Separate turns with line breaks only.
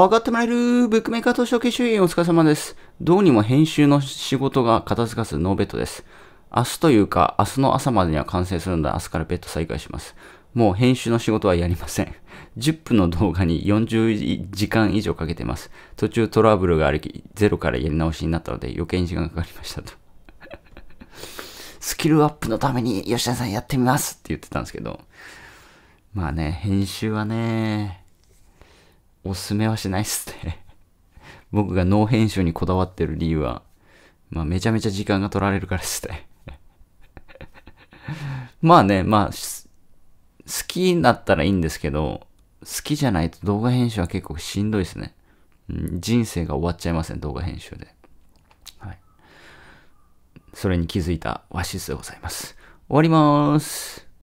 上がってまいるブックメーカー投資と研修員お疲れ様です。どうにも編集の仕事が片付かずノーベッドです。明日というか、明日の朝までには完成するんで、明日からベッド再開します。もう編集の仕事はやりません。10分の動画に40時間以上かけてます。途中トラブルがあり、ゼロからやり直しになったので余計に時間かかりましたと。
スキルアップのために吉田さんやってみますって言ってたん
ですけど。まあね、編集はね、おすすめはしないっすね 僕が脳編集にこだわってる理由は、まあめちゃめちゃ時間が取られるからですね まあね、まあ、好きになったらいいんですけど、好きじゃないと動画編集は結構しんどいですね。うん、人生が終わっちゃいませね、動画編集で。はい。それに気づいたわしすでございます。終わりまーす。